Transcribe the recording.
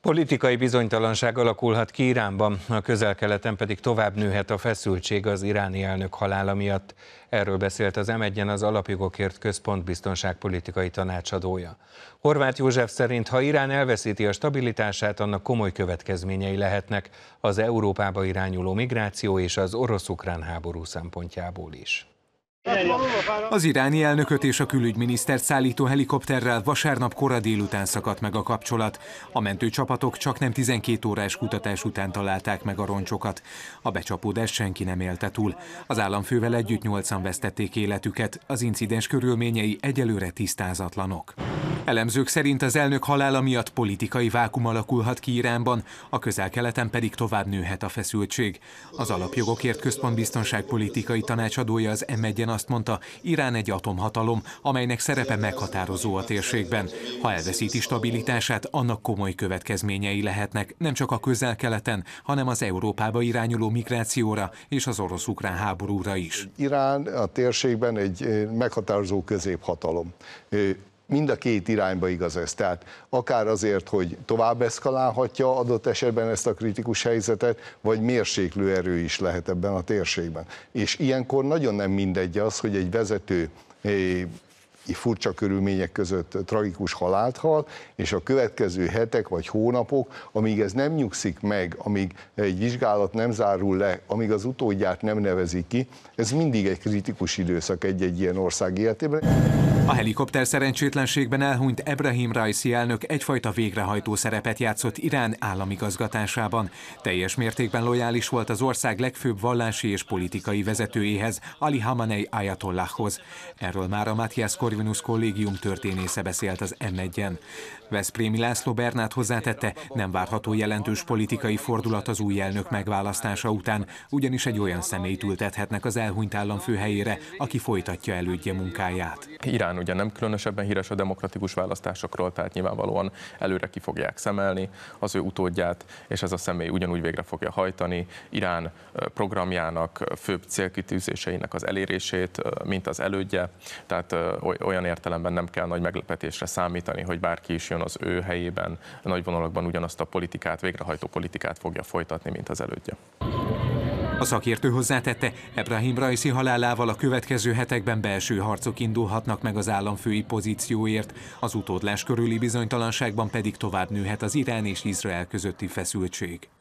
Politikai bizonytalanság alakulhat ki Iránban, a közel-keleten pedig tovább nőhet a feszültség az iráni elnök halála miatt. Erről beszélt az m az Alapjogokért Központ biztonságpolitikai tanácsadója. Horváth József szerint, ha Irán elveszíti a stabilitását, annak komoly következményei lehetnek az Európába irányuló migráció és az orosz-ukrán háború szempontjából is. Az iráni elnököt és a külügyminisztert szállító helikopterrel vasárnap kora délután szakadt meg a kapcsolat. A mentőcsapatok csak nem 12 órás kutatás után találták meg a roncsokat. A becsapódás senki nem élte túl. Az államfővel együtt nyolcan vesztették életüket, az incidens körülményei egyelőre tisztázatlanok. Elemzők szerint az elnök halála miatt politikai vákum alakulhat ki Iránban, a közel-keleten pedig tovább nőhet a feszültség. Az Alapjogokért Központ Biztonságpolitikai Tanácsadója az m azt mondta, Irán egy atomhatalom, amelynek szerepe meghatározó a térségben. Ha elveszíti stabilitását, annak komoly következményei lehetnek, nem csak a közel-keleten, hanem az Európába irányuló migrációra és az orosz-ukrán háborúra is. Irán a térségben egy eh, meghatározó középhatalom. Eh, mind a két irányba igaz ez. Tehát akár azért, hogy tovább eszkalálhatja adott esetben ezt a kritikus helyzetet, vagy mérséklő erő is lehet ebben a térségben. És ilyenkor nagyon nem mindegy az, hogy egy vezető eh, furcsa körülmények között tragikus halált hal, és a következő hetek vagy hónapok, amíg ez nem nyugszik meg, amíg egy vizsgálat nem zárul le, amíg az utódját nem nevezik ki, ez mindig egy kritikus időszak egy-egy ilyen ország életében. A helikopter szerencsétlenségben elhunyt Ebrahim Raisi elnök egyfajta végrehajtó szerepet játszott Irán államigazgatásában. Teljes mértékben lojális volt az ország legfőbb vallási és politikai vezetőjéhez, Ali Hamanei Ayatollahhoz. Erről már a Matthias Corvinus kollégium történésze beszélt az M1-en. Veszprémi László Bernát hozzátette, nem várható jelentős politikai fordulat az új elnök megválasztása után, ugyanis egy olyan személyt ültethetnek az elhunyt államfő helyére, aki folytatja elődje munkáját. Irán ugye nem különösebben híres a demokratikus választásokról, tehát nyilvánvalóan előre ki fogják szemelni az ő utódját, és ez a személy ugyanúgy végre fogja hajtani Irán programjának, főbb célkitűzéseinek az elérését, mint az elődje, tehát olyan értelemben nem kell nagy meglepetésre számítani, hogy bárki is jön az ő helyében, nagy vonalakban ugyanazt a politikát, végrehajtó politikát fogja folytatni, mint az elődje. A szakértő hozzátette, Ebrahim Rajsi halálával a következő hetekben belső harcok indulhatnak meg az államfői pozícióért, az utódlás körüli bizonytalanságban pedig tovább nőhet az Irán és Izrael közötti feszültség.